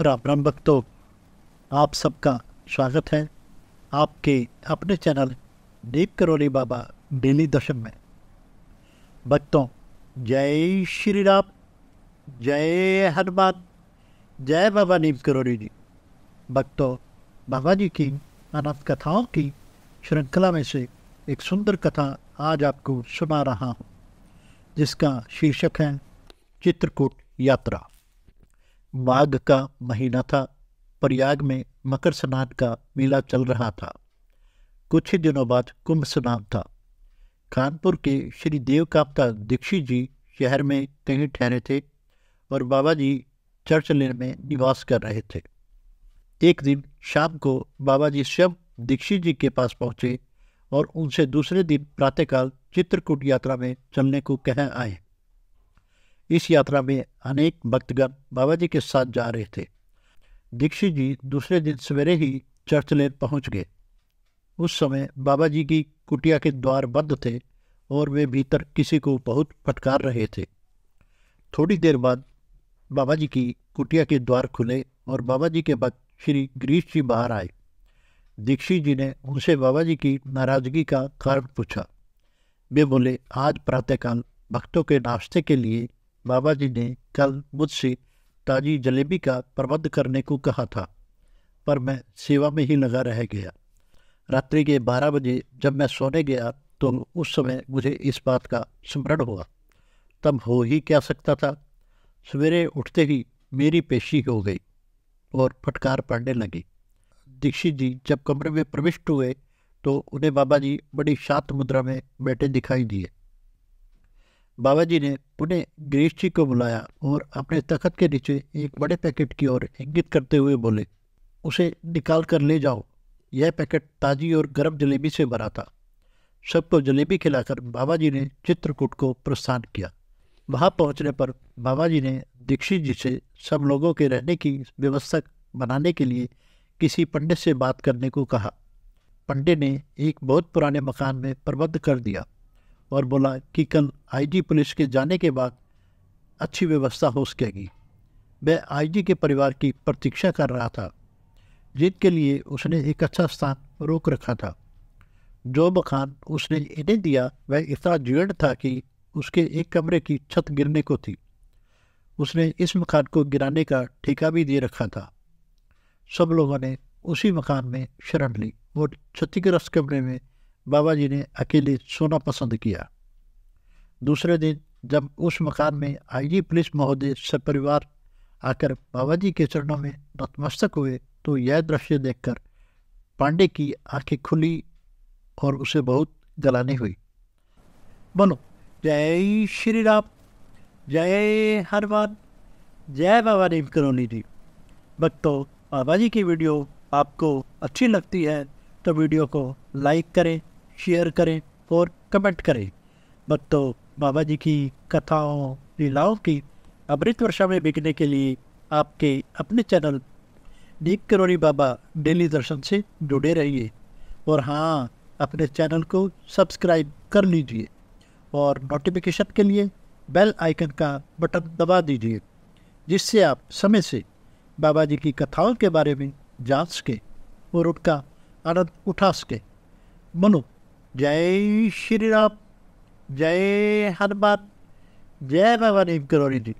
राम राम भक्तों आप सबका स्वागत है आपके अपने चैनल दीप करोली बाबा डेली दशम में भक्तों जय श्री राम जय हनुमान जय बाबा नीम करोली जी भक्तों बाबा जी की अनंत कथाओं की श्रृंखला में से एक सुंदर कथा आज आपको सुना रहा हूँ जिसका शीर्षक है चित्रकूट यात्रा माघ का महीना था प्रयाग में मकर स्नान का मेला चल रहा था कुछ ही दिनों बाद कुंभ स्नान था कानपुर के श्री देव काप्ता दीक्षित जी शहर में कहीं ठहरे थे और बाबा जी चर्च लेन में निवास कर रहे थे एक दिन शाम को बाबा जी स्वयं दीक्षित जी के पास पहुँचे और उनसे दूसरे दिन प्रातःकाल चित्रकूट यात्रा में चलने को कह आए इस यात्रा में अनेक भक्तगण बाबा जी के साथ जा रहे थे दीक्षित जी दूसरे दिन सवेरे ही चर्च लेन पहुँच गए उस समय बाबा जी की कुटिया के द्वार बंद थे और वे भीतर किसी को बहुत फटकार रहे थे थोड़ी देर बाद बाबा जी की कुटिया के द्वार खुले और बाबा जी के भक्त श्री गिरीश जी बाहर आए दीक्षित जी ने उनसे बाबा जी की नाराज़गी का कारण पूछा वे बोले आज प्रातःकाल भक्तों के नाश्ते के लिए बाबा जी ने कल मुझसे ताजी जलेबी का प्रबंध करने को कहा था पर मैं सेवा में ही लगा रह गया रात्रि के बारह बजे जब मैं सोने गया तो उस समय मुझे इस बात का स्मरण हुआ तब हो ही क्या सकता था सवेरे उठते ही मेरी पेशी हो गई और फटकार पड़ने लगी दीक्षित जी जब कमरे में प्रविष्ट हुए तो उन्हें बाबा जी बड़ी शांत मुद्रा में बैठे दिखाई दिए बाबा जी ने पुनः गिरीश जी को बुलाया और अपने तखत के नीचे एक बड़े पैकेट की ओर इंगित करते हुए बोले उसे निकाल कर ले जाओ यह पैकेट ताजी और गर्म जलेबी से भरा था सबको जलेबी खिलाकर बाबा जी ने चित्रकूट को प्रस्थान किया वहाँ पहुँचने पर बाबा जी ने दीक्षित जी से सब लोगों के रहने की व्यवस्था बनाने के लिए किसी पंडित से बात करने को कहा पंडित ने एक बहुत पुराने मकान में प्रबंध कर दिया और बोला कि कल आईजी पुलिस के जाने के बाद अच्छी व्यवस्था हो सकेगी मैं आईजी के परिवार की प्रतीक्षा कर रहा था जिनके लिए उसने एक अच्छा स्थान रोक रखा था जो मकान उसने इन्हें दिया वह इतना जीर्ण था कि उसके एक कमरे की छत गिरने को थी उसने इस मकान को गिराने का ठेका भी दे रखा था सब लोगों ने उसी मकान में शरण ली वो क्षतिग्रस्त कमरे में बाबा जी ने अकेले सोना पसंद किया दूसरे दिन जब उस मकान में आईजी पुलिस महोदय सपरिवार आकर बाबा जी के चरणों में नतमस्तक हुए तो यह दृश्य देखकर पांडे की आंखें खुली और उसे बहुत गलानी हुई बोलो जय श्री राम जय हनुमान जय बाबा रेम करोनी जी भक्तों बाबा जी की वीडियो आपको अच्छी लगती है तो वीडियो को लाइक करें शेयर करें और कमेंट करें भक्तों बाबा जी की कथाओं लीलाओं की अमृत वर्षा में बिकने के लिए आपके अपने चैनल डीप करोरी बाबा डेली दर्शन से जुड़े रहिए और हाँ अपने चैनल को सब्सक्राइब कर लीजिए और नोटिफिकेशन के लिए बेल आइकन का बटन दबा दीजिए जिससे आप समय से बाबा जी की कथाओं के बारे में जांच के और उनका अर्थ उठा सके बनो जय श्री राम जय हनुमान जय भगवान करोरी जी